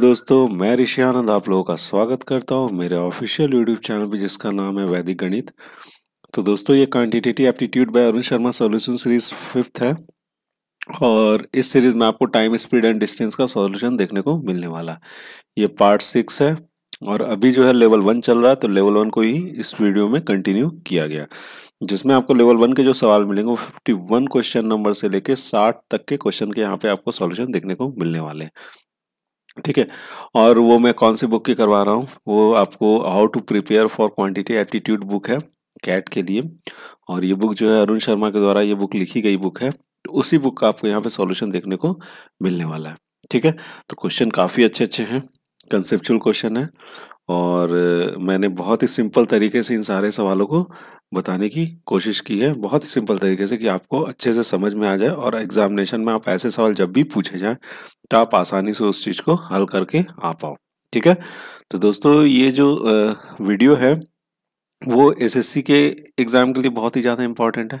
दोस्तों मैं ऋषि आनंद आप लोगों का स्वागत करता हूँ मेरे ऑफिशियल यूट्यूब चैनल पे जिसका नाम है वैदिक गणित तो दोस्तों ये quantitative aptitude by Arun Sharma solution series fifth है और इस सीरीज में आपको टाइम स्पीड एंड डिस्टेंस का सॉल्यूशन देखने को मिलने वाला ये पार्ट सिक्स है और अभी जो है लेवल वन चल रहा है तो लेवल वन को ही इस वीडियो में कंटिन्यू किया गया जिसमें आपको लेवल वन के जो सवाल मिलेंगे वो फिफ्टी वन क्वेश्चन नंबर से लेके साठ तक के क्वेश्चन के यहाँ पे आपको सॉल्यूशन देखने को मिलने वाले हैं ठीक है और वो मैं कौन सी बुक की करवा रहा हूँ वो आपको how to prepare for quantity aptitude book है कैट के लिए और ये बुक जो है अरुण शर्मा के द्वारा ये बुक लिखी गई बुक है उसी बुक का आपको यहाँ पे सॉल्यूशन देखने को मिलने वाला है ठीक है तो क्वेश्चन काफ़ी अच्छे अच्छे हैं कंसेप्चुअल क्वेश्चन है और मैंने बहुत ही सिंपल तरीके से इन सारे सवालों को बताने की कोशिश की है बहुत ही सिंपल तरीके से कि आपको अच्छे से समझ में आ जाए और एग्जामिनेशन में आप ऐसे सवाल जब भी पूछे जाएं तो आप आसानी से उस चीज़ को हल करके आ पाओ ठीक है तो दोस्तों ये जो वीडियो है वो एसएससी के एग्ज़ाम के लिए बहुत ही ज़्यादा इंपॉर्टेंट है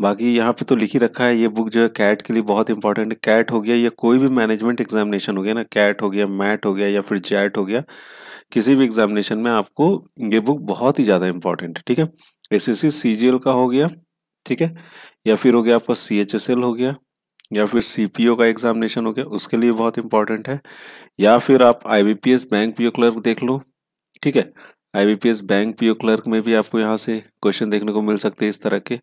बाकी यहाँ पे तो लिख ही रखा है ये बुक जो है कैट के लिए बहुत इंपॉर्टेंट है कैट हो गया या कोई भी मैनेजमेंट एग्जामिनेशन हो गया ना कैट हो गया मैट हो गया या फिर जैट हो गया किसी भी एग्जामिनेशन में आपको ये बुक बहुत ही ज़्यादा इंपॉर्टेंट है ठीक है एस एस का हो गया ठीक है या फिर हो गया आपका सी हो गया या फिर सी का एग्जामिनेशन हो गया उसके लिए बहुत इंपॉर्टेंट है या फिर आप आई बैंक पी क्लर्क देख लो ठीक है आईबीपीएस बैंक पीओ क्लर्क में भी आपको यहाँ से क्वेश्चन देखने को मिल सकते हैं इस तरह के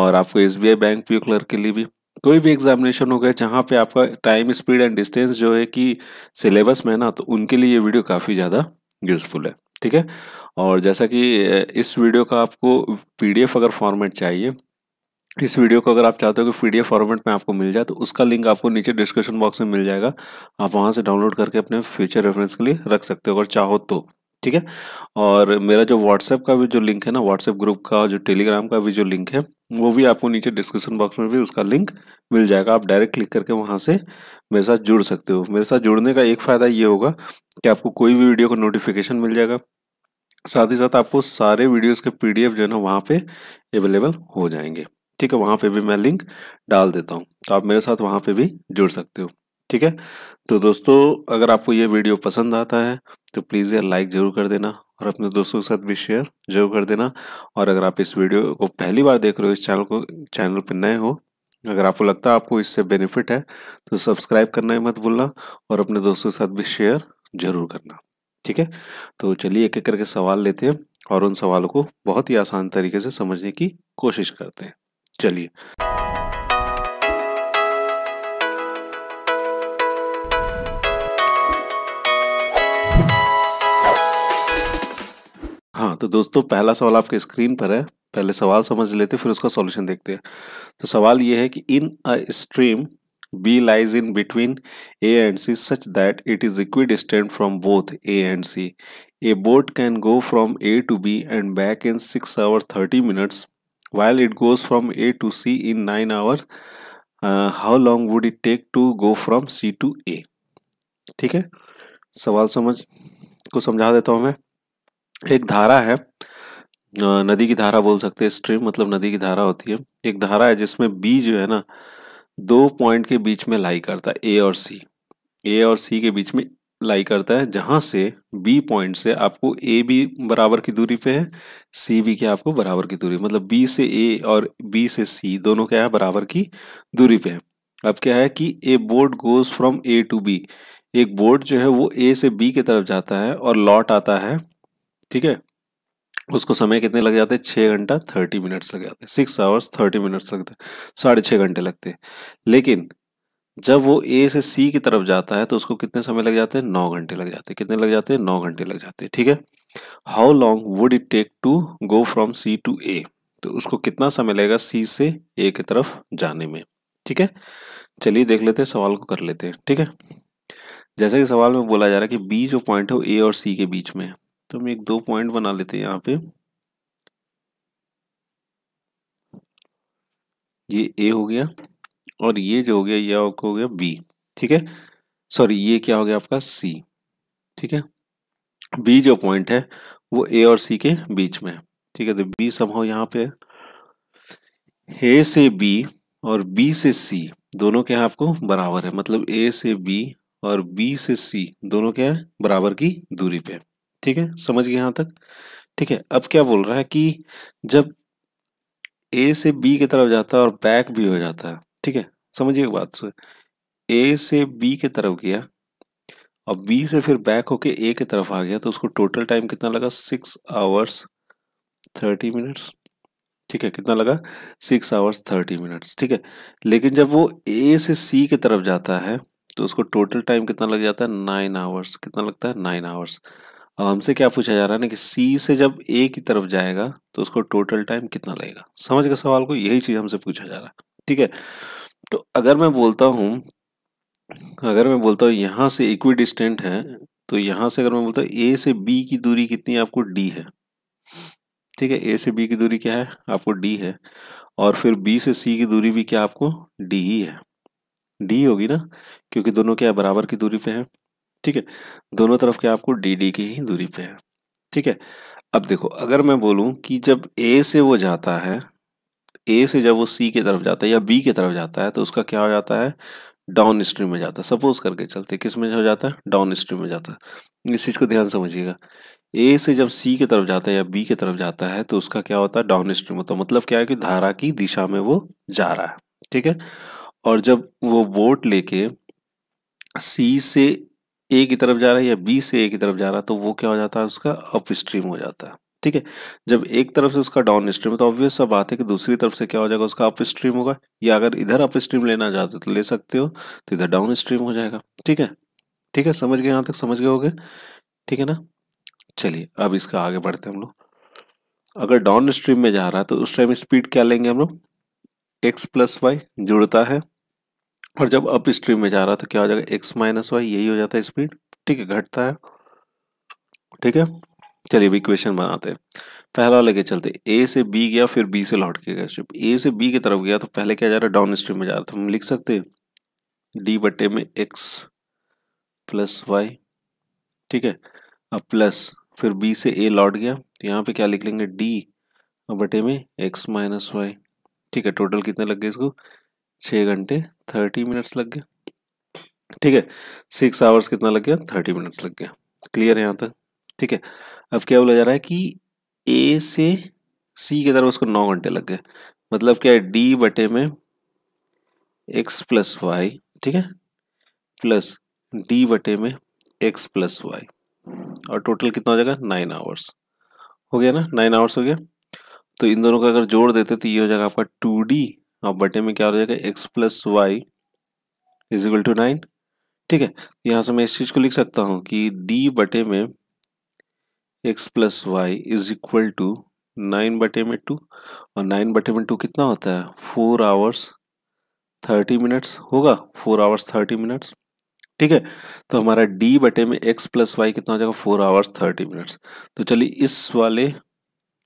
और आपको एस बैंक पीओ क्लर्क के लिए भी कोई भी एग्जामिनेशन हो गया जहाँ पे आपका टाइम स्पीड एंड डिस्टेंस जो है कि सिलेबस में ना तो उनके लिए ये वीडियो काफ़ी ज़्यादा यूज़फुल है ठीक है और जैसा कि इस वीडियो का आपको पीडीएफ अगर फॉर्मेट चाहिए इस वीडियो को अगर आप चाहते हो कि पीडीएफ फॉर्मेट में आपको मिल जाए तो उसका लिंक आपको नीचे डिस्क्रिप्शन बॉक्स में मिल जाएगा आप वहाँ से डाउनलोड करके अपने फ्यूचर रेफरेंस के लिए रख सकते हो अगर चाहो तो ठीक है और मेरा जो व्हाट्सएप का भी जो लिंक है ना व्हाट्सएप ग्रुप का और जो टेलीग्राम का भी जो लिंक है वो भी आपको नीचे डिस्क्रिप्शन बॉक्स में भी उसका लिंक मिल जाएगा आप डायरेक्ट क्लिक करके वहाँ से मेरे साथ जुड़ सकते हो मेरे साथ जुड़ने का एक फ़ायदा ये होगा कि आपको कोई भी वीडियो का नोटिफिकेशन मिल जाएगा साथ ही साथ आपको सारे वीडियोज के पी जो है ना वहाँ पे अवेलेबल हो जाएंगे ठीक है वहाँ पर भी मैं लिंक डाल देता हूँ तो आप मेरे साथ वहाँ पे भी जुड़ सकते हो ठीक है तो दोस्तों अगर आपको ये वीडियो पसंद आता है तो प्लीज़ यार लाइक ज़रूर कर देना और अपने दोस्तों के साथ भी शेयर जरूर कर देना और अगर आप इस वीडियो को पहली बार देख रहे हो इस चैनल को चैनल पर नए हो अगर आपको लगता है आपको इससे बेनिफिट है तो सब्सक्राइब करना ही मत भूलना और अपने दोस्तों के साथ भी शेयर जरूर करना ठीक है तो चलिए एक एक करके सवाल लेते हैं और उन सवालों को बहुत ही आसान तरीके से समझने की कोशिश करते हैं चलिए हाँ तो दोस्तों पहला सवाल आपके स्क्रीन पर है पहले सवाल समझ लेते हैं फिर उसका सॉल्यूशन देखते हैं तो सवाल ये है कि in a stream B lies in between A and C such that it is equidistant from both A and C a boat can go from A to B and back in six hour thirty minutes while it goes from A to C in nine hour how long would it take to go from C to A ठीक है सवाल समझ को समझा देता हूँ मैं एक धारा है नदी की धारा बोल सकते हैं स्ट्रीम मतलब नदी की धारा होती है एक धारा है जिसमें बी जो है ना दो पॉइंट के बीच में लाई करता है ए और सी ए और सी के बीच में लाई करता है जहाँ से बी पॉइंट से आपको ए भी बराबर की दूरी पे है सी भी क्या आपको बराबर की दूरी मतलब बी से ए और बी से सी दोनों क्या है बराबर की दूरी पे है अब क्या है कि a boat goes from A to B एक बोर्ड जो है वो ए से बी की तरफ जाता है और लौट आता है ठीक है उसको समय कितने लग जाते हैं छः घंटा थर्टी मिनट्स लग जाते हैं सिक्स आवर्स थर्टी मिनट्स लगते हैं साढ़े छः घंटे लगते हैं लेकिन जब वो ए से सी की तरफ जाता है तो उसको कितने समय लग जाते हैं नौ घंटे लग जाते हैं कितने लग जाते हैं नौ घंटे लग जाते हैं ठीक है how long would it take to go from C to A तो उसको कितना समय लगेगा सी से ए की तरफ जाने में ठीक है चलिए देख लेते हैं सवाल को कर लेते हैं ठीक है जैसे कि सवाल में बोला जा रहा है कि बी जो पॉइंट है वो ए और सी के बीच में है तो हम एक दो पॉइंट बना लेते हैं यहाँ पे ये ए हो गया और ये जो हो गया ये आपको हो गया बी ठीक है सॉरी ये क्या हो गया आपका सी ठीक है बी जो पॉइंट है वो ए और सी के बीच में है ठीक है तो बी समहो यहाँ पे ए से बी और बी से सी दोनों क्या आपको बराबर है मतलब ए से बी और बी से सी दोनों क्या है बराबर की दूरी पे ठीक है समझ गए यहाँ तक ठीक है अब क्या बोल रहा है कि जब ए से बी की तरफ जाता है और बैक भी हो जाता है ठीक है समझिए बात से ए से बी की तरफ गया और बी से फिर बैक होके ए की तरफ आ गया तो उसको टोटल टाइम कितना लगा सिक्स आवर्स थर्टी मिनट्स ठीक है कितना लगा सिक्स आवर्स थर्टी मिनट्स ठीक है लेकिन जब वो ए से सी की तरफ जाता है तो उसको टोटल टाइम कितना लग जाता है नाइन आवर्स कितना लगता है नाइन आवर्स अब हमसे क्या पूछा जा रहा है ना कि सी से जब ए की तरफ जाएगा तो उसको टोटल टाइम कितना लगेगा समझ गए सवाल को यही चीज़ हमसे पूछा जा रहा है ठीक है तो अगर मैं बोलता हूँ अगर मैं बोलता हूँ यहाँ से इक्वी डिस्टेंट है तो यहाँ से अगर मैं बोलता हूँ ए से बी की दूरी कितनी आपको डी है ठीक है ए से बी की दूरी क्या है आपको डी है और फिर बी से सी की दूरी भी क्या आपको डी ही है डी होगी ना क्योंकि दोनों क्या बराबर की दूरी पे हैं ठीक है दोनों तरफ के आपको डी डी की ही दूरी पे है ठीक है अब देखो अगर मैं बोलूं कि जब ए से वो जाता है ए से जब वो सी की तरफ जाता है या बी की तरफ जाता है तो उसका क्या हो जाता है डाउन स्ट्रीम में जाता है सपोज करके चलते किस में हो जाता है डाउन स्ट्रीम में जाता है इस चीज़ को ध्यान समझिएगा ए से जब सी की तरफ जाता है या बी की तरफ जाता है तो उसका क्या होता है डाउन स्ट्रीम होता है मतलब क्या है कि धारा की दिशा में वो जा रहा है ठीक है और जब वो बोट लेके सी से ए की तरफ जा रहा है या बी से ए की तरफ जा रहा है तो वो क्या हो जाता है उसका अप स्ट्रीम हो जाता है ठीक है जब एक तरफ से उसका डाउन स्ट्रीम तो ऑब्वियस सब बात है कि दूसरी तरफ से क्या हो जाएगा उसका अप स्ट्रीम होगा या अगर इधर अप स्ट्रीम लेना चाहते हो तो ले सकते हो तो इधर डाउन स्ट्रीम हो जाएगा ठीक है ठीक है समझ गए यहाँ तक समझ गए गए ठीक है ना चलिए अब इसका आगे बढ़ते हैं हम लोग अगर डाउन स्ट्रीम में जा रहा है तो उस टाइम स्पीड क्या लेंगे हम लोग एक्स प्लस वाई जुड़ता है और जब अप स्ट्रीम में जा रहा है तो क्या हो जाएगा एक्स माइनस वाई यही हो जाता है स्पीड ठीक है घटता है ठीक है चलिए अभी इक्वेशन बनाते हैं पहला लेके चलते ए से बी गया फिर बी से लौट के गया शिप ए से बी की तरफ गया तो पहले क्या जा रहा है डाउन स्ट्रीम में जा रहा था तो हम लिख सकते डी बटे में एक्स प्लस वाई ठीक है अब प्लस फिर बी से ए लौट गया तो यहाँ पे क्या लिख लेंगे डी बटे में एक्स माइनस वाई ठीक है टोटल कितने लग गए इसको छः घंटे थर्टी मिनट्स लग गए ठीक है सिक्स आवर्स कितना लग गया थर्टी मिनट्स लग गया क्लियर है यहाँ तक ठीक है अब क्या बोला जा रहा है कि ए से सी की तरफ उसको नौ घंटे लग गए मतलब क्या है डी बटे में एक्स प्लस वाई ठीक है प्लस डी बटे में एक्स प्लस वाई और टोटल कितना हो जाएगा नाइन आवर्स हो गया ना नाइन आवर्स हो गया तो इन दोनों का अगर जोड़ देते तो ये हो जाएगा आपका टू डी अब बटे में क्या हो जाएगा x plus y is equal to nine ठीक है यहाँ से मैं इस चीज़ को लिख सकता हूँ कि डी बटे में x plus y is equal to nine बटे में टू और नाइन बटे में टू कितना होता है फोर आवर्स थर्टी मिनट्स होगा फोर आवर्स थर्टी मिनट्स ठीक है तो हमारा डी बटे में एक्स प्लस वाई कितना हो जाएगा फोर आवर्स थर्टी मिनट्स तो चलिए इस वाले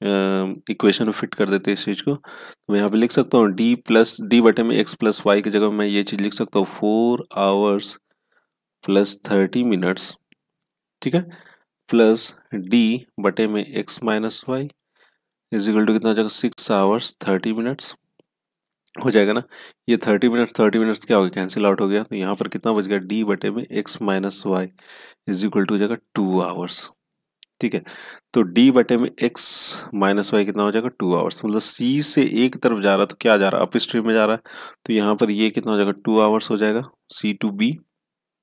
इक्वेशन में फिट कर देते हैं इस चीज़ को तो मैं यहाँ पे लिख सकता हूँ डी प्लस डी बटे में एक्स प्लस वाई की जगह मैं ये चीज़ लिख सकता हूँ four hours plus thirty minutes ठीक है प्लस डी बटे में x minus y is equal to कितना जगह सिक्स आवर्स थर्टी मिनट्स हो जाएगा ना ये थर्टी मिनट्स थर्टी मिनट्स क्या हो गया कैंसिल आउट हो गया तो यहाँ पर कितना बच गया डी बटे में x minus y is equal to हो जाएगा टू आवर्स ठीक है तो डी बटे में एक्स माइनस वाई कितना हो जाएगा टू आवर्स मतलब सी से एक तरफ जा रहा है तो क्या जा रहा है अप स्ट्रीम में जा रहा है तो यहाँ पर ये कितना हो जाएगा टू आवर्स हो जाएगा सी टू बी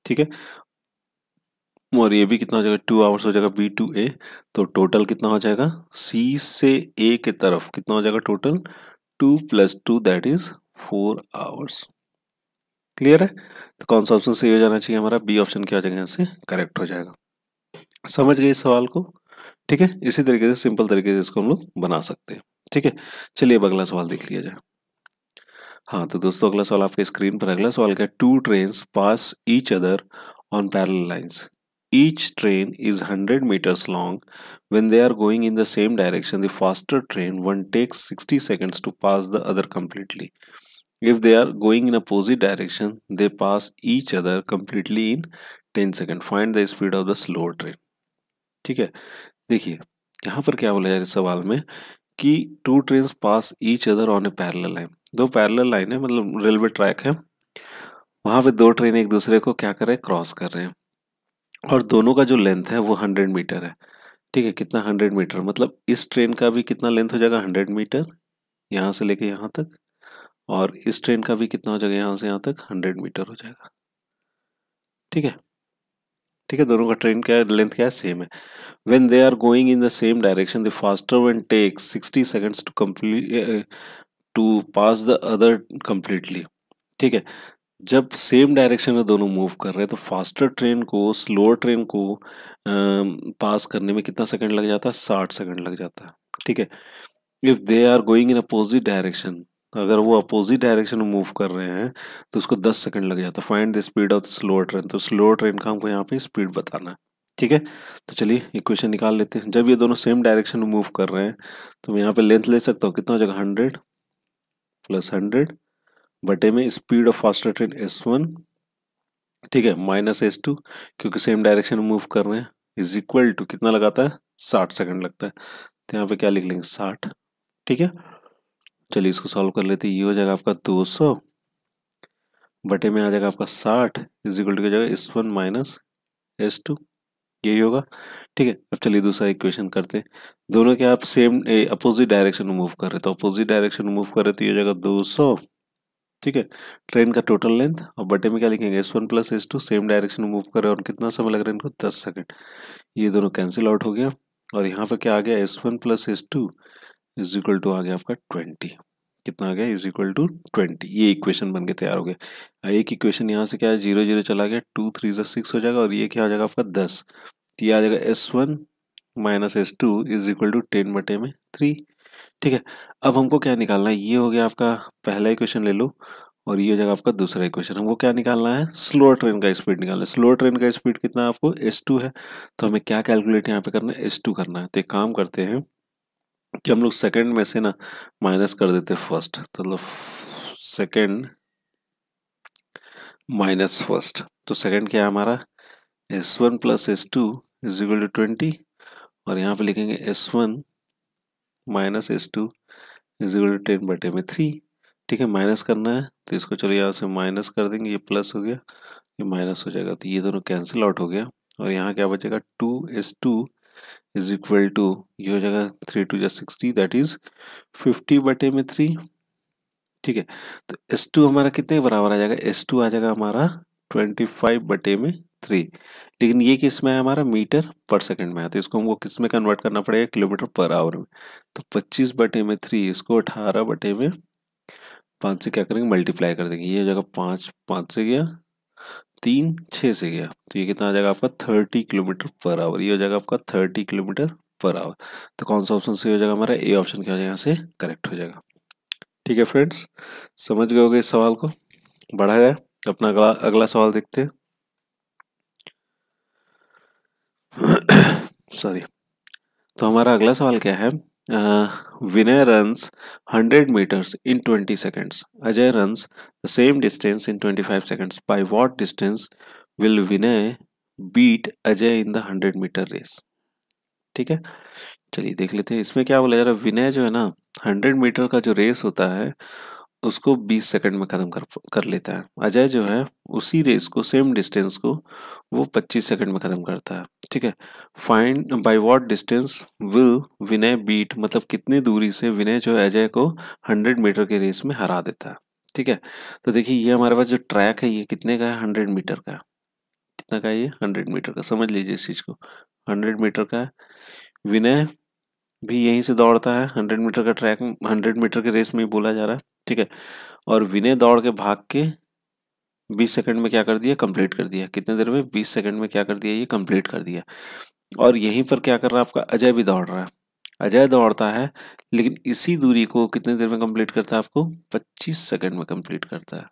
ठीक है और ये भी कितना हो जाएगा टू आवर्स हो जाएगा बी टू ए तो टोटल कितना हो जाएगा सी से ए के तरफ कितना हो जाएगा total two plus two that is four hours clear है तो कौन सा ऑप्शन सही हो जाना चाहिए हमारा बी ऑप्शन क्या हो जाएगा यहाँ से करेक्ट हो जाएगा समझ गए इस सवाल को ठीक है इसी तरीके से सिंपल तरीके से इसको हम लोग बना सकते हैं ठीक है चलिए अब अगला सवाल देख लिया जाए हाँ तो दोस्तों अगला सवाल आपके स्क्रीन पर अगला सवाल क्या two train pass each other on parallel lines each train is hundred metres long when they are going in the same direction the faster train one takes sixty seconds to pass the other completely if they are going in opposite direction they pass each other completely in ten second find the speed of the slow train ठीक है देखिए यहाँ पर क्या बोला जा रहा है सवाल में कि two train pass each other on a parallel line दो पैरल लाइन है मतलब रेलवे ट्रैक है वहाँ पे दो ट्रेन एक दूसरे को क्या कर रहे हैं क्रॉस कर रहे हैं और दोनों का जो लेंथ है वो हंड्रेड मीटर है ठीक है कितना हंड्रेड मीटर मतलब इस ट्रेन का भी कितना लेंथ हो जाएगा हंड्रेड मीटर यहाँ से लेके यहाँ तक और इस ट्रेन का भी कितना हो जाएगा यहाँ से यहाँ तक हंड्रेड मीटर हो जाएगा ठीक है ठीक है दोनों का ट्रेन क्या है लेंथ क्या है सेम है when they are going in the same direction the faster one take sixty seconds to complete to pass the other completely ठीक है जब सेम डायरेक्शन में दोनों मूव कर रहे हैं तो फास्टर ट्रेन को स्लोअर ट्रेन को आ, पास करने में कितना सेकंड लग जाता है साठ सेकंड लग जाता है ठीक है if they are going in opposite direction अगर वो अपोजिट डायरेक्शन में मूव कर रहे हैं तो उसको 10 सेकंड लग जाता है find the speed of slow train तो स्लो ट्रेन का हमको यहाँ पे स्पीड बताना है ठीक है तो चलिए इक्वेशन निकाल लेते हैं जब ये दोनों सेम डायरेक्शन में मूव कर रहे हैं तो मैं यहाँ पे लेंथ ले सकता हूँ कितना हो जाएगा हंड्रेड प्लस हंड्रेड बटे में speed of faster train S one ठीक है माइनस एस टू क्योंकि सेम डायरेक्शन में मूव कर रहे हैं इज इक्वल टू कितना लगाता है साठ सेकेंड लगता है तो यहाँ पे क्या लिख लेंगे साठ ठीक है चलिए इसको सॉल्व कर लेते हैं ये हो जाएगा आपका दो सौ बटे में आ जाएगा आपका साठ इज इक्वल टू जाएगा S one minus S two यही होगा ठीक है अब चलिए दूसरा इक्वेशन करते हैं दोनों के आप सेम अपोजिट डायरेक्शन मूव कर रहे तो अपोजिट डायरेक्शन मूव कर रहे तो ये हो जाएगा दो सौ ठीक है ट्रेन का टोटल लेंथ और बटे में क्या लिखेंगे S one plus S two same direction में मूव कर रहे हैं और कितना समय लग रहा है इनको दस सेकेंड ये दोनों कैंसिल आउट हो गया और यहाँ पर क्या आ गया S one plus S two is equal to आ गया आपका ट्वेंटी कितना आ गया इज इक्वल टू ट्वेंटी ये इक्वेशन बन के तैयार हो गया एक इक्वेशन यहाँ से क्या है जीरो जीरो चला गया टू थ्री जो सिक्स हो जाएगा और ये क्या आ जाएगा आपका दस तो ये आ जाएगा S one minus S two is equal to ten बटे में थ्री ठीक है अब हमको क्या निकालना है ये हो गया आपका पहला इक्वेशन ले लो और ये हो जाएगा आपका दूसरा इक्वेशन हमको क्या निकालना है स्लो ट्रेन का स्पीड निकालना है स्लो ट्रेन का स्पीड कितना आपको एस टू है तो हमें क्या कैलकुलेट यहाँ पे करना है एस टू करना है तो एक काम करते हैं कि हम लोग सेकेंड में से ना माइनस कर देते फर्स्ट तो मतलब सेकेंड माइनस फर्स्ट तो सेकेंड क्या है हमारा S one plus S two is equal to twenty और यहाँ पे लिखेंगे S one minus S two is equal to ten बटे में थ्री ठीक है माइनस करना है तो इसको चलो यहाँ से माइनस कर देंगे ये प्लस हो गया ये माइनस हो जाएगा तो ये दोनों कैंसिल आउट हो गया और यहाँ क्या बचेगा two S two is equal to ये हो जाएगा थ्री टू जा सिक्सटी दैट इज फिफ्टी बटे में थ्री ठीक है तो एस टू हमारा कितने बराबर आ जाएगा एस टू आ जाएगा हमारा ट्वेंटी फाइव बटे में थ्री लेकिन ये किस में है हमारा मीटर पर सेकंड में है तो इसको हमको किस में कन्वर्ट करना पड़ेगा किलोमीटर पर आवर में तो पच्चीस बटे में थ्री इसको अठारह बटे में पाँच से क्या करेंगे मल्टीप्लाई कर देंगे ये हो जाएगा पाँच पाँच से गया तीन छः से गया तो ये कितना आ जाएगा आपका थर्टी किलोमीटर पर आवर ये हो जाएगा आपका थर्टी किलोमीटर पर आवर तो कौन सा ऑप्शन सही हो जाएगा हमारा ए ऑप्शन क्या हो जाएगा यहाँ से करेक्ट हो जाएगा ठीक है फ्रेंड्स समझ गए इस सवाल को बढ़ा जाए अपना अगला अगला सवाल देखते हैं सॉरी तो हमारा अगला सवाल क्या है Uh, Vinay runs 100 meters in 20 seconds. Ajay runs the same distance in 25 seconds. By what distance will Vinay beat Ajay in the 100 meter race? ठीक है चलिए देख लेते हैं इसमें क्या बोला जा रहा है विनय जो है ना 100 मीटर का जो रेस होता है उसको 20 सेकंड में ख़त्म कर कर लेता है अजय जो है उसी रेस को सेम डिस्टेंस को वो 25 सेकंड में ख़त्म करता है ठीक है find by what distance will Vinay beat मतलब कितनी दूरी से विनय जो है अजय को 100 मीटर के रेस में हरा देता है ठीक है तो देखिए ये हमारे पास जो ट्रैक है ये कितने का है हंड्रेड मीटर का कितना का है ये हंड्रेड मीटर का समझ लीजिए इस चीज़ को हंड्रेड मीटर का है विनय भी यहीं से दौड़ता है हंड्रेड मीटर का ट्रैक हंड्रेड मीटर के रेस में ही बोला जा रहा है ठीक है और विनय दौड़ के भाग के बीस सेकंड में क्या कर दिया कंप्लीट कर दिया कितने देर में बीस सेकंड में क्या कर दिया ये कंप्लीट कर दिया और यहीं पर क्या कर रहा है आपका अजय भी दौड़ रहा है अजय दौड़ता है लेकिन इसी दूरी को कितने देर में कंप्लीट करता है आपको पच्चीस सेकंड में कंप्लीट करता है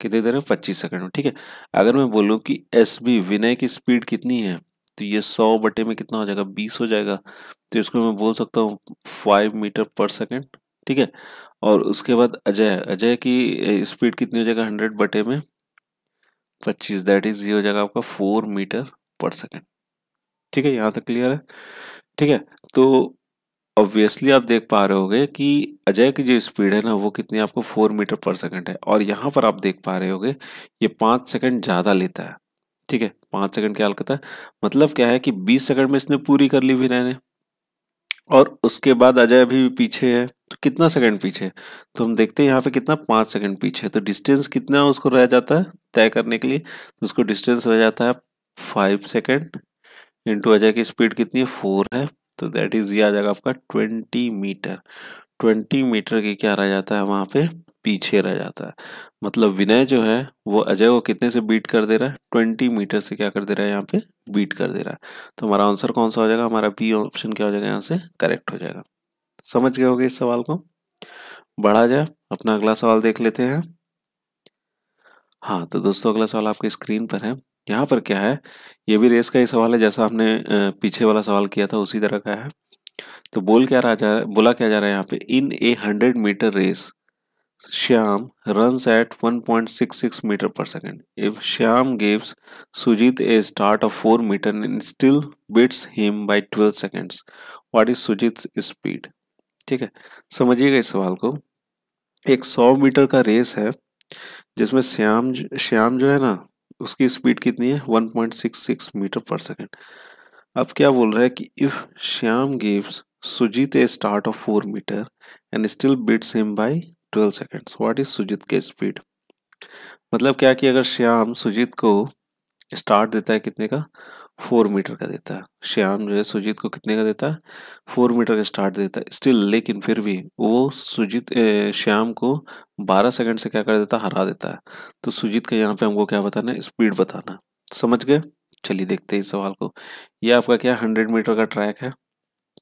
कितने देर में पच्चीस सेकंड में ठीक है अगर मैं बोलूँ कि एस बी विनय की स्पीड कितनी है तो ये सौ बटे में कितना हो जाएगा बीस हो जाएगा तो इसको मैं बोल सकता हूँ फाइव मीटर पर सेकेंड ठीक है और उसके बाद अजय अजय की स्पीड कितनी हो जाएगा हंड्रेड बटे में पच्चीस दैट इज ये हो जाएगा आपका फोर मीटर पर सेकेंड ठीक है यहाँ तक क्लियर है ठीक है तो ऑब्वियसली आप देख पा रहे होगे कि अजय की जो स्पीड है ना वो कितनी आपको फोर मीटर पर सेकेंड है और यहाँ पर आप देख पा रहे होगे ये पाँच सेकेंड ज़्यादा लेता है ठीक है पाँच सेकंड क्या हलकता है मतलब क्या है कि बीस सेकंड में इसने पूरी कर ली विनय ने और उसके बाद अजय अभी पीछे है तो कितना सेकंड पीछे है तो हम देखते हैं यहाँ पे कितना पाँच सेकंड पीछे है तो डिस्टेंस कितना उसको रह जाता है तय करने के लिए तो उसको डिस्टेंस रह जाता है फाइव सेकेंड इंटू अजय की स्पीड कितनी है फोर है तो दैट इज़ ये आ जाएगा आपका ट्वेंटी मीटर ट्वेंटी मीटर की क्या रह जाता है वहाँ पे पीछे रह जाता है मतलब विनय जो है वो अजय को कितने से बीट कर दे रहा है ट्वेंटी मीटर से क्या कर दे रहा है यहाँ पे बीट कर दे रहा है तो हमारा आंसर कौन सा हो जाएगा हमारा बी ऑप्शन क्या हो जाएगा यहाँ से करेक्ट हो जाएगा समझ गए होगे इस सवाल को बढ़ा जाए अपना अगला सवाल देख लेते हैं हाँ तो दोस्तों अगला सवाल आपके स्क्रीन पर है यहाँ पर क्या है ये भी रेस का ही सवाल है जैसा आपने पीछे वाला सवाल किया था उसी तरह का है तो बोल क्या रहा जा बोला क्या जा रहा है यहाँ पे in a hundred metre race Shyam run at 1.66 metre per second if Shyam gives Sujit a start of 4 metre and still beats him by 12 seconds what is Sujit speed ठीक है समझिएगा इस सवाल को एक 100 मीटर का रेस है जिसमें श्याम श्याम जो है ना उसकी स्पीड कितनी है 1.66 मीटर पर सेकंड अब क्या बोल रहा है कि if Shyam gives Sujit a start of 4 metre and still beats him by 12 seconds. What is Sujit के स्पीड मतलब क्या कि अगर श्याम सुजीत को स्टार्ट देता है कितने का फोर मीटर का देता है श्याम जो है सुजीत को कितने का देता है फोर मीटर का स्टार्ट देता है स्टिल लेकिन फिर भी वो सुजीत श्याम को बारह सेकंड से क्या कर देता है हरा देता है तो सुजीत का यहाँ पे हमको क्या बताना है स्पीड बताना समझ गए चलिए देखते हैं इस सवाल को ये आपका क्या हंड्रेड मीटर का ट्रैक है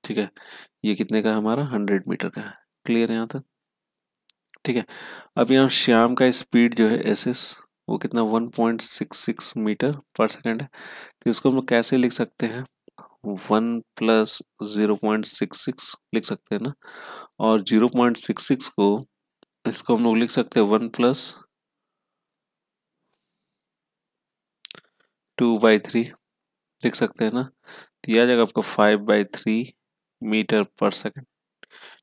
ठीक है ये कितने का हमारा हंड्रेड मीटर का है क्लियर है यहाँ तक ठीक है अभी हम श्याम का स्पीड जो है एस एस वो कितना 1.66 मीटर पर सेकंड है तो इसको हम कैसे लिख सकते हैं one plus zero point six six लिख सकते हैं ना और ज़ीरो पॉइंट सिक्स सिक्स को इसको हम लोग लिख सकते हैं one plus two by three लिख सकते हैं ना तो यह आ जाएगा आपका five by three metre per second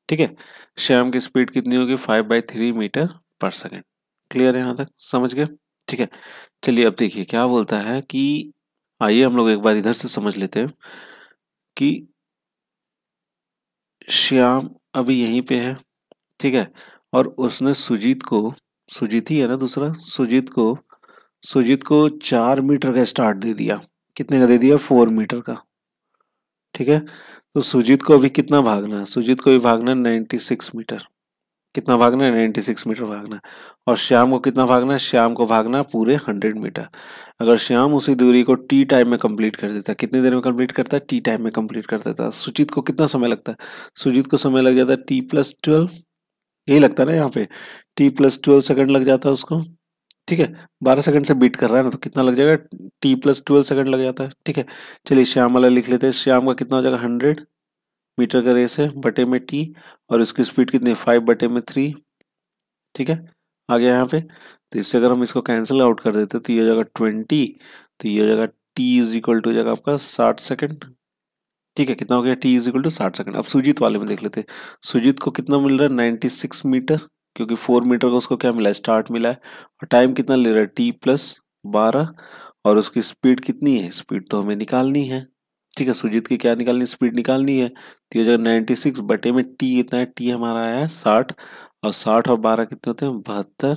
ठीक है श्याम की स्पीड कितनी होगी five by three metre per second clear है यहाँ तक समझ गए ठीक है चलिए अब देखिए क्या बोलता है कि आइए हम लोग एक बार इधर से समझ लेते हैं कि श्याम अभी यहीं पे है ठीक है और उसने सुजीत को सुजीत ही है ना दूसरा सुजीत को सुजीत को चार मीटर का स्टार्ट दे दिया कितने का दे दिया फोर मीटर का ठीक है तो सुजीत को अभी कितना भागना है सुजीत को भी भागना है नाइन्टी सिक्स मीटर कितना भागना है नाइन्टी सिक्स मीटर भागना है और श्याम को कितना भागना है श्याम को भागना है पूरे हंड्रेड मीटर अगर श्याम उसी दूरी को टी टाइम में कंप्लीट कर देता है कितनी देर में कंप्लीट करता है टी टाइम में कंप्लीट कर देता है सुजीत को कितना समय लगता है सुजीत को समय लग जाता है टी प्लस ट्वेल्व यही लगता है ना यहाँ पे टी प्लस ट्वेल्व सेकेंड लग जाता है उसको ठीक है बारह सेकंड से बीट कर रहा है ना तो कितना लग जाएगा टी प्लस ट्वेल्व सेकंड लग जाता है ठीक है चलिए श्याम वाला लिख लेते हैं श्याम का कितना हो जाएगा हंड्रेड मीटर का रेस है बटे में टी और इसकी स्पीड कितनी है फाइव बटे में थ्री ठीक है आ गया यहाँ पे तो इससे अगर हम इसको कैंसिल आउट कर देते तो ये हो जाएगा ट्वेंटी तो ये हो जाएगा टी इज इक्वल टू जाएगा आपका साठ सेकेंड ठीक है कितना हो गया टी इज इक्वल टू साठ सेकेंड अब सुजीत वाले में देख लेते हैं सुजीत को कितना मिल रहा है नाइन्टी सिक्स मीटर क्योंकि फोर मीटर का उसको क्या मिला है स्टार्ट मिला है और टाइम कितना ले रहा है टी प्लस बारह और उसकी स्पीड कितनी है स्पीड तो हमें निकालनी है ठीक है सुजीत की क्या निकालनी स्पीड निकालनी है तो हो जाएगा नाइन्टी सिक्स बटे में टी इतना है टी हमारा आया है साठ और साठ और बारह कितने होते हैं बहत्तर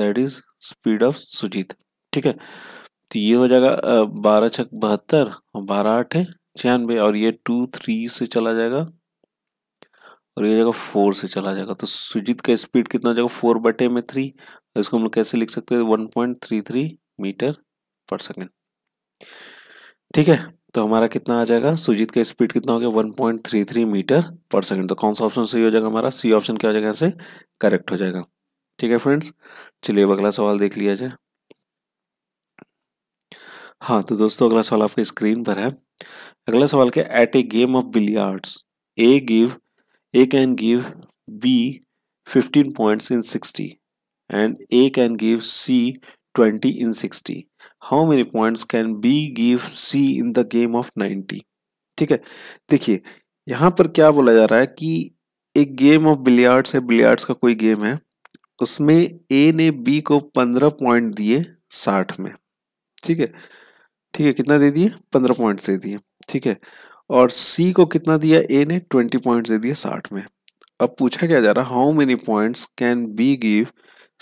that is speed of Sujit ठीक है तो ये हो जाएगा बारह छक बहत्तर और बारह आठ है छियानवे और ये टू थ्री से चला जाएगा और ये जगह फोर से चला जाएगा तो सुजीत का स्पीड कितना जाएगा फोर बटे में थ्री तो इसको हम लोग कैसे लिख सकते हैं one point three three metre per second ठीक है तो हमारा कितना आ जाएगा सुजीत का स्पीड कितना हो गया one point three three metre per second तो कौन सा ऑप्शन सही हो जाएगा हमारा सी ऑप्शन क्या हो जाएगा यहाँ से करेक्ट हो जाएगा ठीक है फ्रेंड्स चलिए अब अगला सवाल देख लिया जाए हाँ तो दोस्तों अगला सवाल आपके स्क्रीन पर है अगला सवाल क्या at a game of billiards A give A can give B 15 points in 60 and A can give C 20 in 60. How many points can B give C in the game of 90? ठीक है देखिए यहाँ पर क्या बोला जा रहा है कि एक गेम ऑफ बिलियार्ड्स है बिलियार्ड्स का कोई गेम है उसमें ए ने बी को 15 पॉइंट दिए 60 में ठीक है ठीक है कितना दे दिए 15 पॉइंट्स दे दिए ठीक है और सी को कितना दिया ए ने ट्वेंटी पॉइंट दे दिया साठ में अब पूछा क्या जा रहा how many points can B give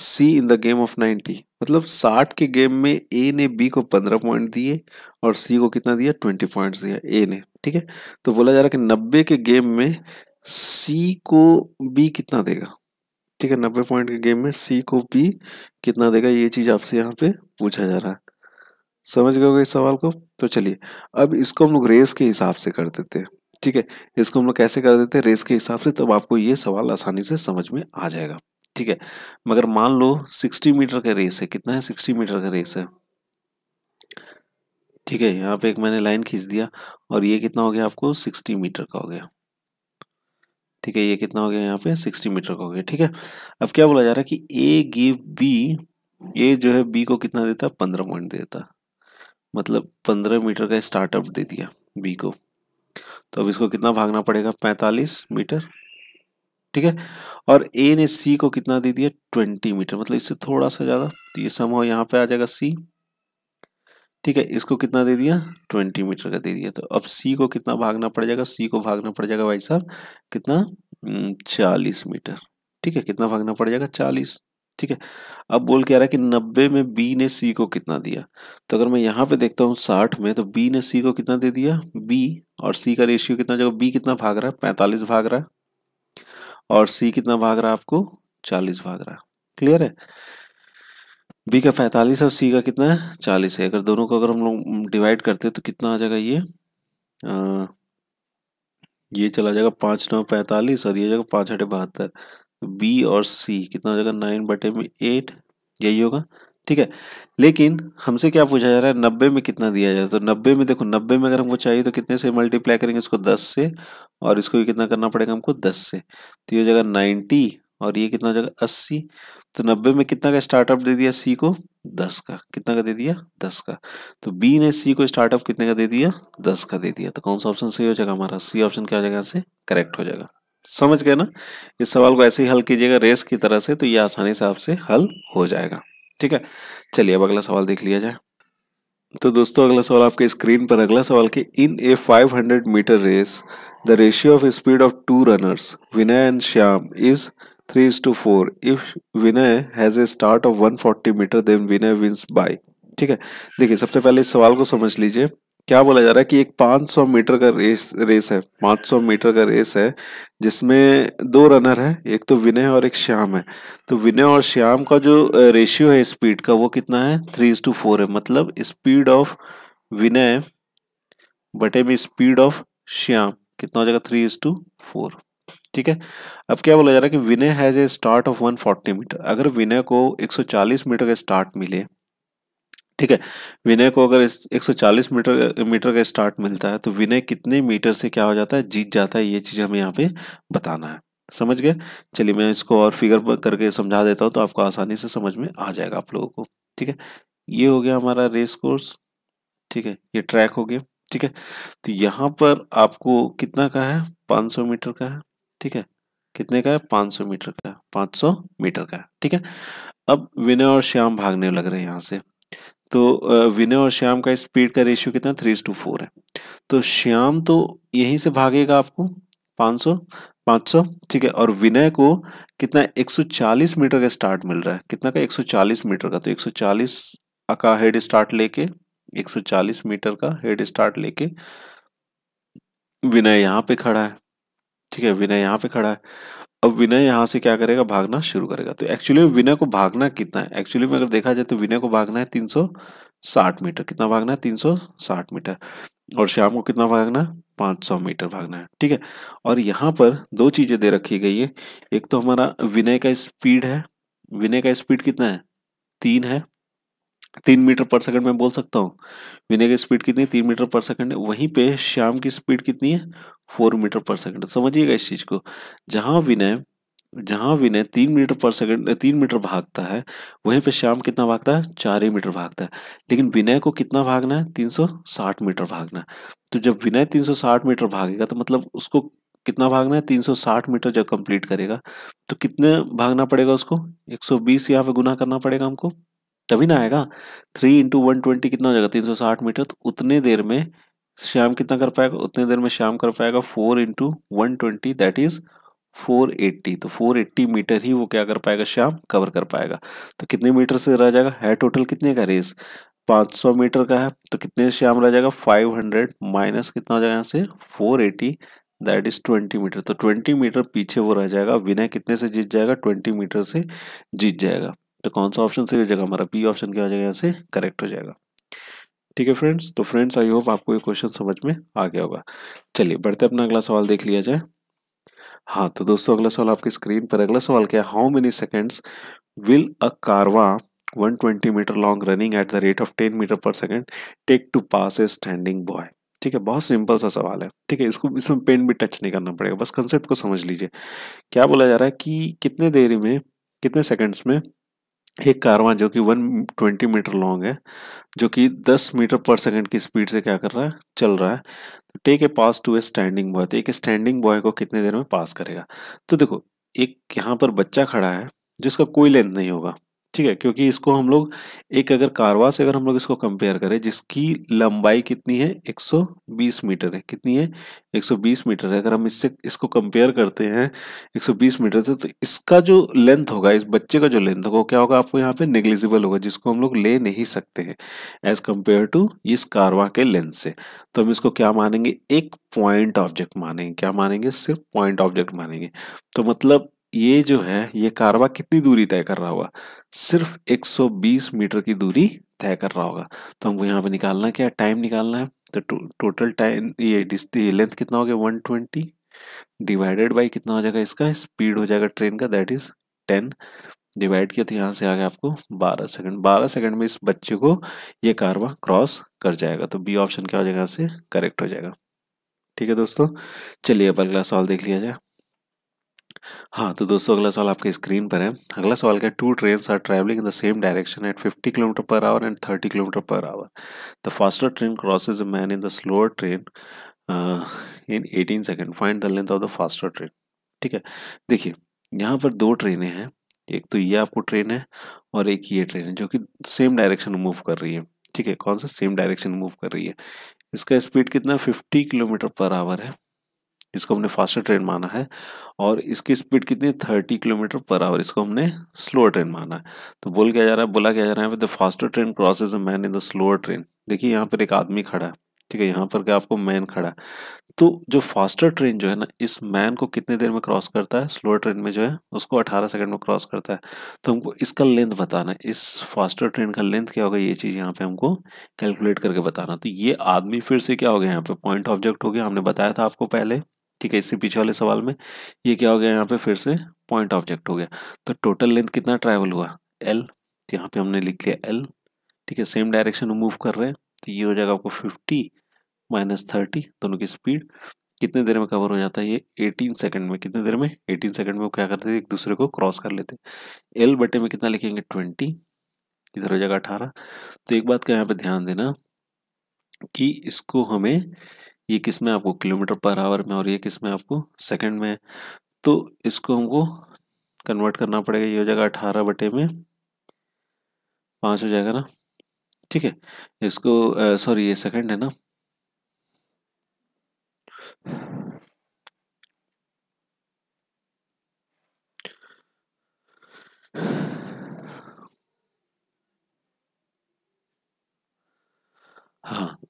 C in the game of ninety मतलब साठ के गेम में ए ने बी को पंद्रह पॉइंट दिए और सी को कितना दिया ट्वेंटी पॉइंट दिया ए ने ठीक है तो बोला जा रहा है कि नब्बे के गेम में सी को बी कितना देगा ठीक है नब्बे पॉइंट के गेम में सी को बी कितना देगा ये चीज़ आपसे यहाँ पे पूछा जा रहा है समझ गए इस सवाल को तो चलिए अब इसको हम लोग रेस के हिसाब से कर देते हैं ठीक है इसको हम लोग कैसे कर देते हैं रेस के हिसाब से तब आपको ये सवाल आसानी से समझ में आ जाएगा ठीक है मगर मान लो 60 मीटर का रेस है कितना है 60 मीटर का रेस है ठीक है यहाँ पे एक मैंने लाइन खींच दिया और ये कितना हो गया आपको 60 मीटर का हो गया ठीक है ये कितना हो गया यहाँ पे 60 मीटर का हो गया ठीक है अब क्या बोला जा रहा है कि ए गिव बी ए जो है बी को कितना देता है पंद्रह पॉइंट देता है मतलब पंद्रह मीटर का स्टार्टअप दे दिया बी को तो अब इसको कितना भागना पड़ेगा पैंतालीस मीटर ठीक है और ए ने सी को कितना दे दिया ट्वेंटी मीटर मतलब इससे थोड़ा सा ज़्यादा तो ये समूह यहाँ पे आ जाएगा सी ठीक है इसको कितना दे दिया ट्वेंटी मीटर का दे दिया तो अब सी को कितना भागना पड़ जाएगा सी को भागना पड़ जाएगा भाई साहब कितना चालीस मीटर ठीक है कितना भागना पड़ जाएगा चालीस ठीक है अब बोल के आ रहा है कि नब्बे में बी ने सी को कितना दिया तो अगर मैं यहाँ पे देखता हूँ साठ में तो बी ने सी को कितना दे दिया बी और सी का रेशियो कितना जगह बी कितना भाग रहा है पैंतालीस भाग रहा है और सी कितना भाग रहा आपको चालीस भाग रहा क्लियर है बी का पैंतालीस और सी का कितना है चालीस है अगर दोनों को अगर हम लोग डिवाइड करते तो कितना आ जाएगा ये आ, ये चला जाएगा पाँच नौ पैंतालीस और ये जाएगा पाँच अठे बहत्तर बी और सी कितना हो जाएगा नाइन बटे में एट यही होगा ठीक है लेकिन हमसे क्या पूछा जा रहा है नब्बे में कितना दिया जाए तो नब्बे में देखो नब्बे में अगर हमको चाहिए तो कितने से मल्टीप्लाई करेंगे इसको दस से और इसको भी कितना करना पड़ेगा हमको दस से तो ये हो जाएगा नाइन्टी और ये कितना हो जाएगा अस्सी तो नब्बे में कितना का स्टार्टअप दे दिया सी को दस का कितना का दे दिया दस का तो बी ने सी को स्टार्टअप कितने का दे दिया दस का दे दिया तो कौन सा ऑप्शन सही हो जाएगा हमारा सी ऑप्शन क्या हो जाएगा यहाँ से करेक्ट हो जाएगा समझ गए ना इस सवाल को ऐसे ही हल कीजिएगा रेस की तरह से तो ये आसानी से आपसे हल हो जाएगा ठीक है चलिए अब अगला सवाल देख लिया जाए तो दोस्तों अगला सवाल आपके स्क्रीन पर अगला सवाल कि in a 500 metre race the ratio of speed of two runners Vinay and Shyam is three is to four if Vinay has a start of 140 metre then Vinay wins by ठीक है देखिए सबसे पहले इस सवाल को समझ लीजिए क्या बोला जा रहा है कि एक 500 मीटर का रेस रेस है 500 मीटर का रेस है जिसमें दो रनर है एक तो विनय और एक श्याम है तो विनय और श्याम का जो रेशियो है स्पीड का वो कितना है थ्री टू फोर है मतलब स्पीड ऑफ विनय बटे में स्पीड ऑफ श्याम कितना हो जाएगा थ्री इज टू फोर ठीक है अब क्या बोला जा रहा है कि Vinay has a start of 140 metre अगर विनय को 140 मीटर का स्टार्ट मिले ठीक है विनय को अगर 140 मीटर मीटर का स्टार्ट मिलता है तो विनय कितने मीटर से क्या हो जाता है जीत जाता है ये चीज़ हमें यहाँ पे बताना है समझ गए चलिए मैं इसको और फिगर करके समझा देता हूँ तो आपको आसानी से समझ में आ जाएगा आप लोगों को ठीक है ये हो गया हमारा रेस कोर्स ठीक है ये ट्रैक हो गया ठीक है तो यहाँ पर आपको कितना का है 500 मीटर का है ठीक है कितने का है 500 मीटर का 500 मीटर का ठीक है अब विनय और श्याम भागने लग रहे हैं यहाँ से तो विनय और श्याम का स्पीड का रेशियो कितना थ्री टू फोर है तो श्याम तो यहीं से भागेगा आपको पाँच सौ पाँच सौ ठीक है और विनय को कितना 140 मीटर का स्टार्ट मिल रहा है कितना का 140 मीटर का तो 140 का हेड स्टार्ट लेके 140 मीटर का हेड स्टार्ट लेके विनय यहाँ पे खड़ा है ठीक है विनय यहाँ पे खड़ा है अब विनय यहाँ से क्या करेगा भागना शुरू करेगा तो एक्चुअली विनय को भागना कितना है एक्चुअली में अगर देखा जाए तो विनय को भागना है 360 मीटर कितना भागना है 360 मीटर और श्याम को कितना भागना है 500 मीटर भागना है ठीक है और यहाँ पर दो चीजें दे रखी गई है एक तो हमारा विनय का स्पीड है विनय का स्पीड कितना है तीन है तीन मीटर पर सेकंड में बोल सकता हूँ विनय की स्पीड कितनी तीन मीटर पर सेकंड है वहीं पे श्याम की स्पीड कितनी है फोर मीटर पर सेकंड समझिएगा इस चीज को जहां विनय जहां विनय तीन मीटर पर सेकंड तीन मीटर भागता है वहीं पे श्याम कितना भागता है चार ही मीटर भागता है लेकिन विनय को कितना भागना है तीन सौ साठ मीटर भागना है तो जब विनय तीन सौ साठ मीटर भागेगा तो मतलब उसको कितना भागना है 360 मीटर जब कंप्लीट करेगा तो कितने भागना पड़ेगा उसको 120 सौ यहाँ पे गुना करना पड़ेगा हमको तभी ना आएगा थ्री इंटू वन ट्वेंटी कितना हो जाएगा तीन सौ साठ मीटर तो उतने देर में श्याम कितना कर पाएगा उतने देर में श्याम कर पाएगा four into one twenty that is four eighty तो फोर एट्टी मीटर ही वो क्या कर पाएगा श्याम कवर कर पाएगा तो कितने मीटर से रह जाएगा है टोटल कितने का रेस 500 मीटर का है तो कितने श्याम रह जाएगा 500 माइनस कितना हो जाएगा यहाँ से 480 दैट इज 20 मीटर तो 20 मीटर पीछे वो रह जाएगा विनय कितने से जीत जाएगा 20 मीटर से जीत जाएगा तो कौन सा ऑप्शन सही हो जाएगा हमारा बी ऑप्शन क्या हो जाएगा यहाँ से करेक्ट हो जाएगा ठीक है फ्रेंड्स तो फ्रेंड्स आई होप आपको ये क्वेश्चन समझ में आ गया होगा चलिए बढ़ते अपना अगला सवाल देख लिया जाए हाँ तो दोस्तों अगला सवाल आपकी स्क्रीन पर अगला सवाल क्या है how many seconds will a कारवा 120 metre long running at the rate of 10 metre per second take to pass a standing boy ठीक है बहुत सिंपल सा सवाल है ठीक है इसको इसमें पेन भी टच नहीं करना पड़ेगा बस कंसेप्ट को समझ लीजिए क्या बोला जा रहा है कि कितने देरी में कितने सेकंड्स में एक कारवां जो कि 120 मीटर लॉन्ग है जो कि 10 मीटर पर सेकंड की स्पीड से क्या कर रहा है चल रहा है तो take a pass to a standing boy तो एक स्टैंडिंग बॉय को कितने देर में पास करेगा तो देखो एक यहाँ पर बच्चा खड़ा है जिसका कोई लेंथ नहीं होगा ठीक है क्योंकि इसको हम लोग एक अगर कारवा से अगर हम लोग इसको कंपेयर करें जिसकी लंबाई कितनी है 120 मीटर है कितनी है 120 मीटर है अगर हम इससे इसको कंपेयर करते हैं 120 मीटर से तो इसका जो लेंथ होगा इस बच्चे का जो लेंथ होगा क्या होगा आपको यहाँ पे नेग्लिजिबल होगा जिसको हम लोग ले नहीं सकते हैं एज कम्पेयर टू इस कारवा के लेंथ से तो हम इसको क्या मानेंगे एक पॉइंट ऑब्जेक्ट मानेंगे क्या मानेंगे सिर्फ पॉइंट ऑब्जेक्ट मानेंगे तो मतलब ये जो है ये कारवा कितनी दूरी तय कर रहा होगा सिर्फ 120 मीटर की दूरी तय कर रहा होगा तो हमको यहाँ पे निकालना क्या टाइम निकालना है तो टोटल टाइम ये, लेंथ कितना हो गया ट्वेंटी डिवाइडेड बाई कितना हो जाएगा इसका स्पीड हो जाएगा ट्रेन का दैट इज टेन डिवाइड किया तो यहाँ से आ गया आपको 12 सेकंड 12 सेकंड में इस बच्चे को ये कारवा क्रॉस कर जाएगा तो बी ऑप्शन क्या हो जाएगा यहाँ से करेक्ट हो जाएगा ठीक है दोस्तों चलिए अब अगला सवाल देख लिया जाए हाँ तो दोस्तों अगला सवाल आपके स्क्रीन पर है अगला सवाल क्या two train are travelling in the same direction at 50 kilometre per hour and 30 kilometre per hour the faster train crosses a man in the slower train in 18 second find the length of the faster train ठीक है देखिए यहाँ पर दो ट्रेनें हैं एक तो ये आपको ट्रेन है और एक ये ट्रेन है जो कि सेम डायरेक्शन मूव कर रही है ठीक है कौन सा सेम डायरेक्शन मूव कर रही है इसका स्पीड कितना 50 किलोमीटर पर आवर है इसको हमने फास्टर ट्रेन माना है और इसकी स्पीड कितनी थर्टी किलोमीटर पर आवर इसको हमने स्लोअर ट्रेन माना है तो बोल क्या जा रहा है बोला क्या जा रहा है the faster train crosses a man in the slower train देखिए यहाँ पर एक आदमी खड़ा है ठीक है यहाँ पर क्या आपको मैन खड़ा है तो जो फास्टर ट्रेन जो है ना इस मैन को कितने देर में क्रॉस करता है स्लोअर ट्रेन में जो है उसको अठारह सेकंड में क्रॉस करता है तो हमको इसका लेंथ बताना है इस फास्टर ट्रेन का लेंथ क्या होगा ये चीज़ यहाँ पे हमको कैलकुलेट करके बताना तो ये आदमी फिर से क्या हो गया यहाँ पे पॉइंट ऑब्जेक्ट हो गया हमने बताया था आपको पहले ठीक है इससे पीछे वाले सवाल में ये क्या हो गया यहाँ पे फिर से पॉइंट ऑब्जेक्ट हो गया तो टोटल लेंथ कितना ट्रैवल हुआ एल तो यहाँ पे हमने लिख लिया एल ठीक है सेम डायरेक्शन में मूव कर रहे हैं तो ये हो जाएगा आपको फिफ्टी माइनस थर्टी दोनों की स्पीड कितने देर में कवर हो जाता है ये एटीन सेकेंड में कितने देर में एटीन सेकेंड में वो क्या करते एक दूसरे को क्रॉस कर लेते एल बटे में कितना लिखेंगे ट्वेंटी इधर हो जाएगा अठारह तो एक बात का यहाँ पे ध्यान देना कि इसको हमें ये किस में आपको किलोमीटर पर आवर में और ये किस में आपको सेकंड में है तो इसको हमको कन्वर्ट करना पड़ेगा ये हो जाएगा अठारह बटे में पाँच हो जाएगा ना ठीक है इसको सॉरी ये सेकंड है ना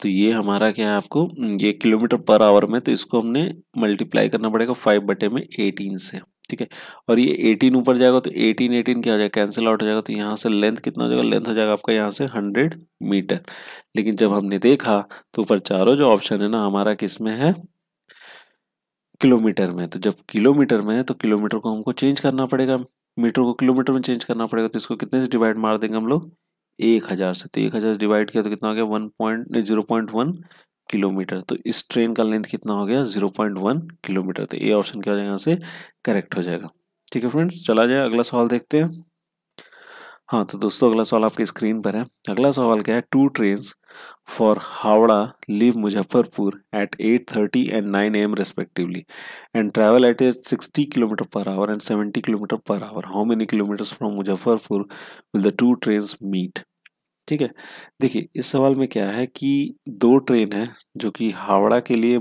तो ये हमारा क्या है आपको ये किलोमीटर पर आवर में तो इसको हमने मल्टीप्लाई करना पड़ेगा फाइव बटे में एटीन से ठीक है और ये एटीन ऊपर जाएगा तो एटीन एटीन क्या हो जाएगा कैंसिल आउट हो जाएगा तो यहाँ से लेंथ कितना हो जाएगा लेंथ हो जाएगा आपका यहाँ से हंड्रेड मीटर लेकिन जब हमने देखा तो ऊपर चारों जो ऑप्शन है ना हमारा किस में है किलोमीटर में तो जब किलोमीटर में है तो किलोमीटर को हमको चेंज करना पड़ेगा मीटर को किलोमीटर में चेंज करना पड़ेगा तो इसको कितने से डिवाइड मार देंगे हम लोग एक हज़ार से तो एक हज़ार डिवाइड किया तो कितना हो गया one point zero point one kilometre तो इस ट्रेन का लेंथ कितना हो गया जीरो पॉइंट वन किलोमीटर तो ए ऑप्शन क्या हो जाएगा यहाँ से करेक्ट हो जाएगा ठीक है फ्रेंड्स चला जाए अगला सवाल देखते हैं हाँ तो दोस्तों अगला सवाल आपकी स्क्रीन पर है अगला सवाल क्या है two train for Howrah leave Muzaffarpur at 8:30 and 9 am respectively and travel at 60 kilometre per hour and 70 kilometre per hour how many kilometres from Muzaffarpur will the two train meet ठीक है देखिए इस सवाल में क्या है कि दो ट्रेन है जो कि हावड़ा के लिए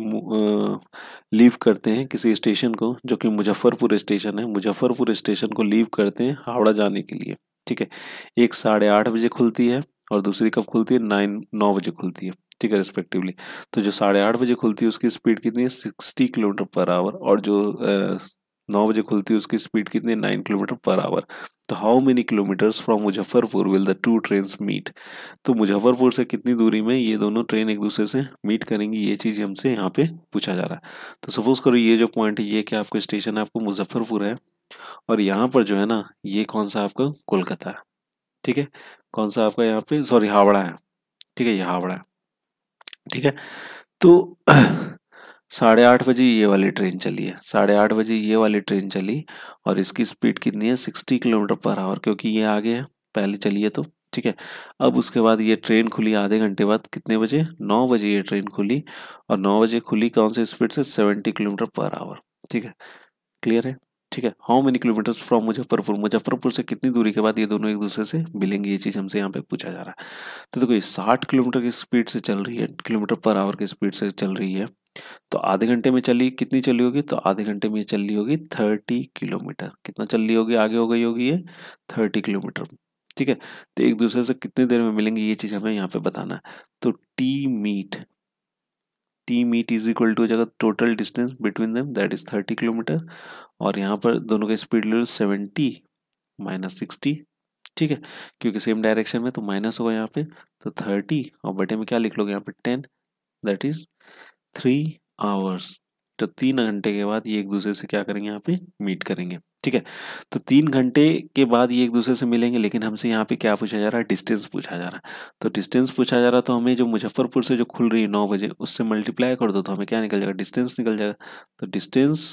लीव करते हैं किसी स्टेशन को जो कि मुजफ्फरपुर स्टेशन है मुजफ्फरपुर स्टेशन को लीव करते हैं हावड़ा जाने के लिए ठीक है एक साढ़े आठ बजे खुलती है और दूसरी कब खुलती है नाइन नौ बजे खुलती है ठीक है रिस्पेक्टिवली तो जो साढ़े आठ बजे खुलती है उसकी स्पीड कितनी है सिक्सटी किलोमीटर पर आवर और जो नौ बजे खुलती है उसकी स्पीड कितनी है नाइन किलोमीटर पर आवर तो how many kilometres from Muzaffarpur will the two train meet तो मुजफ्फरपुर से कितनी दूरी में ये दोनों ट्रेन एक दूसरे से मीट करेंगी ये चीज़ हमसे यहाँ पे पूछा जा रहा है तो सपोज करो ये जो पॉइंट है ये क्या आपका स्टेशन है आपको मुजफ्फरपुर है और यहाँ पर जो है ना ये कौन सा आपका कोलकाता है ठीक है कौन सा आपका यहाँ पे सॉरी हावड़ा है ठीक है ये हावड़ा है ठीक है तो साढ़े आठ बजे ये वाली ट्रेन चली है साढ़े आठ बजे ये वाली ट्रेन चली और इसकी स्पीड कितनी है सिक्सटी किलोमीटर पर आवर क्योंकि ये आगे है पहले चली है तो ठीक है अब उसके बाद ये ट्रेन खुली आधे घंटे बाद कितने बजे नौ बजे ये ट्रेन खुली और नौ बजे खुली कौन से स्पीड से सेवेंटी किलोमीटर पर आवर ठीक है क्लियर है ठीक है how many kilometre from Muzaffarpur Muzaffarpur से कितनी दूरी के बाद ये दोनों एक दूसरे से मिलेंगे ये चीज़ हमसे यहाँ पे पूछा जा रहा है तो देखो ये साठ किलोमीटर की स्पीड से चल रही है किलोमीटर पर आवर की स्पीड से चल रही है तो आधे घंटे में चली कितनी चली होगी तो आधे घंटे में चल रही होगी थर्टी किलोमीटर कितना चल रही होगी आगे हो गई होगी ये थर्टी किलोमीटर ठीक है तो एक दूसरे से कितनी देर में मिलेंगे ये चीज़ हमें यहाँ पे बताना है तो T meet T meet is equal to हो जाएगा total distance between them that is thirty kilometre और यहाँ पर दोनों का स्पीड ले लो सेवेंटी माइनस सिक्सटी ठीक है क्योंकि सेम डायरेक्शन में तो माइनस होगा यहाँ पे तो थर्टी और बटे में क्या लिख लोगे यहाँ पे ten that is three hours तो तीन घंटे के बाद ये एक दूसरे से क्या करेंगे यहाँ पे मीट करेंगे ठीक है तो तीन घंटे के बाद ये एक दूसरे से मिलेंगे लेकिन हमसे यहाँ पे क्या पूछा जा रहा है डिस्टेंस पूछा जा रहा है तो डिस्टेंस पूछा जा रहा तो हमें जो मुजफ्फरपुर से जो खुल रही है नौ बजे उससे मल्टीप्लाई कर दो तो हमें क्या निकल जाएगा डिस्टेंस निकल जाएगा तो distance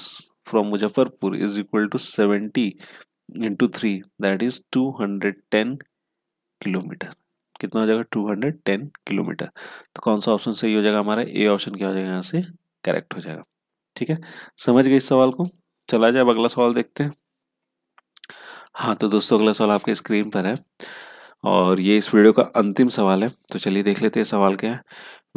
from Muzaffarpur is equal to seventy into three that is two hundred ten kilometre कितना हो जाएगा टू हंड्रेड टेन किलोमीटर तो कौन सा ऑप्शन सही हो जाएगा हमारा ए ऑप्शन क्या हो जाएगा यहाँ से करेक्ट हो जाएगा ठीक है समझ गए इस सवाल को चला जाए अगला सवाल देखते हैं हाँ तो दोस्तों अगला सवाल आपके स्क्रीन पर है और ये इस वीडियो का अंतिम सवाल है तो चलिए देख लेते हैं सवाल क्या है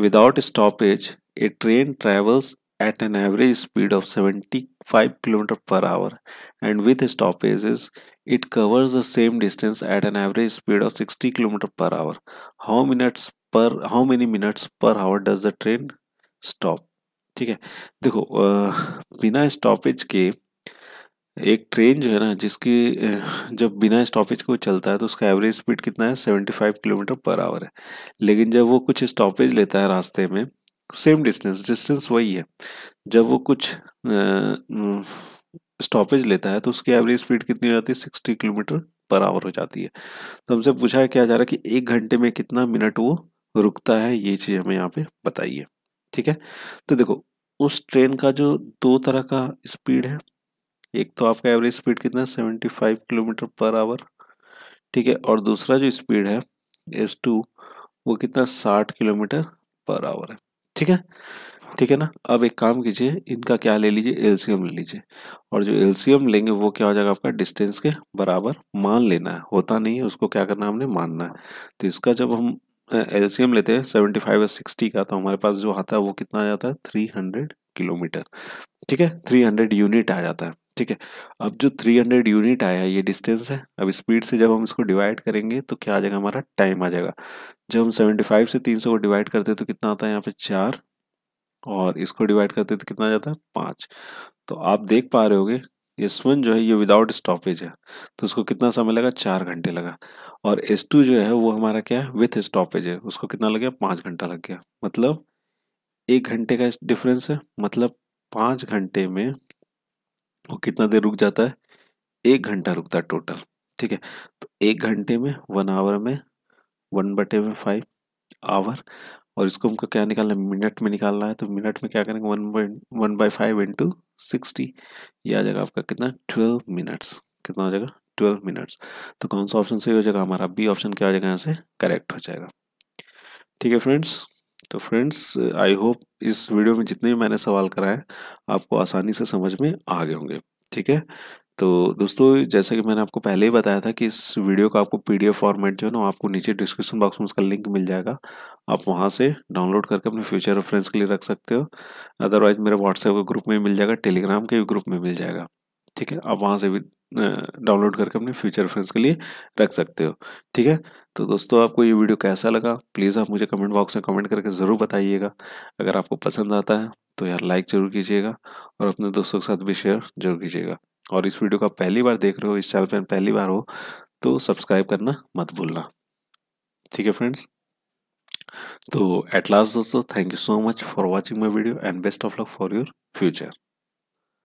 without stoppage a train travels at an average speed of seventy five kilometre per hour and with stoppages it covers the same distance at an average speed of sixty kilometre per hour how minutes per how many minutes per hour does the train stop ठीक है देखो बिना stoppage के एक train जो है ना जिसकी जब बिना स्टॉपेज के वो चलता है तो उसका एवरेज स्पीड कितना है seventy five kilometre per hour है लेकिन जब वो कुछ स्टॉपेज लेता है रास्ते में सेम डिस्टेंस डिस्टेंस वही है जब वो कुछ स्टॉपेज लेता है तो उसकी एवरेज स्पीड कितनी हो जाती है सिक्सटी किलोमीटर पर आवर हो जाती है तो हमसे पूछा क्या जा रहा है कि एक घंटे में कितना मिनट वो रुकता है ये चीज़ हमें यहाँ पे बताइए ठीक है तो देखो उस ट्रेन का जो दो तरह का स्पीड है एक तो आपका एवरेज स्पीड कितना है seventy five kilometre per hour ठीक है और दूसरा जो स्पीड है एस टू वो कितना साठ किलोमीटर पर आवर है ठीक है ठीक है ना अब एक काम कीजिए इनका क्या ले लीजिए एलसीएम ले लीजिए और जो एलसीएम लेंगे वो क्या हो जाएगा आपका डिस्टेंस के बराबर मान लेना है होता नहीं है उसको क्या करना है हमने मानना है तो इसका जब हम एलसीएम लेते हैं सेवेंटी फाइव या सिक्सटी का तो हमारे पास जो आता है वो कितना आ जाता है थ्री हंड्रेड किलोमीटर ठीक है थ्री हंड्रेड यूनिट आ जाता है ठीक है अब जो थ्री हंड्रेड यूनिट आया ये डिस्टेंस है अब स्पीड से जब हम इसको डिवाइड करेंगे तो क्या आ जाएगा हमारा टाइम आ जाएगा जब हम सेवेंटी फाइव से तीन सौ को डिवाइड करते हैं तो कितना आता है यहाँ पे चार और इसको डिवाइड करते तो कितना आ जाता है पाँच तो आप देख पा रहे होगे एस वन जो है ये विदाउट स्टॉपेज है तो उसको कितना समय लगा चार घंटे लगा और एस टू जो है वो हमारा क्या है विथ स्टॉपेज है उसको कितना लग गया पाँच घंटा लग गया मतलब एक घंटे का डिफरेंस है मतलब पाँच घंटे में वो कितना देर रुक जाता है एक घंटा रुकता है टोटल ठीक है तो एक घंटे में वन आवर में वन बटे में फाइव आवर और इसको हमको क्या निकालना है मिनट में निकालना है तो मिनट में क्या करेंगे one by one by five into sixty ये आ जाएगा आपका कितना ट्वेल्व मिनट्स कितना हो जाएगा ट्वेल्व मिनट्स तो कौन सा ऑप्शन सही हो जाएगा हमारा बी ऑप्शन क्या हो जाएगा यहाँ से करेक्ट हो जाएगा ठीक है फ्रेंड्स तो फ्रेंड्स आई होप इस वीडियो में जितने भी मैंने सवाल कराए आपको आसानी से समझ में आ गए होंगे ठीक है तो दोस्तों जैसा कि मैंने आपको पहले ही बताया था कि इस वीडियो का आपको पीडीएफ फॉर्मेट जो है ना आपको नीचे डिस्क्रिप्शन बॉक्स में उसका लिंक मिल जाएगा आप वहां से डाउनलोड करके अपने फ्यूचर रेफरेंस के लिए रख सकते हो अदरवाइज मेरे व्हाट्सएप के ग्रुप में मिल जाएगा टेलीग्राम के ग्रुप में मिल जाएगा ठीक है आप वहाँ से भी डाउनलोड करके अपने फ्यूचर फ्रेंड्स के लिए रख सकते हो ठीक है तो दोस्तों आपको ये वीडियो कैसा लगा प्लीज़ आप मुझे कमेंट बॉक्स में कमेंट करके ज़रूर बताइएगा अगर आपको पसंद आता है तो यार लाइक ज़रूर कीजिएगा और अपने दोस्तों के साथ भी शेयर जरूर कीजिएगा और इस वीडियो को आप पहली बार देख रहे हो इस चैनल पर पहली बार हो तो सब्सक्राइब करना मत भूलना ठीक है फ्रेंड्स तो एट लास्ट दोस्तों thank you so much for watching my video and best of luck for your future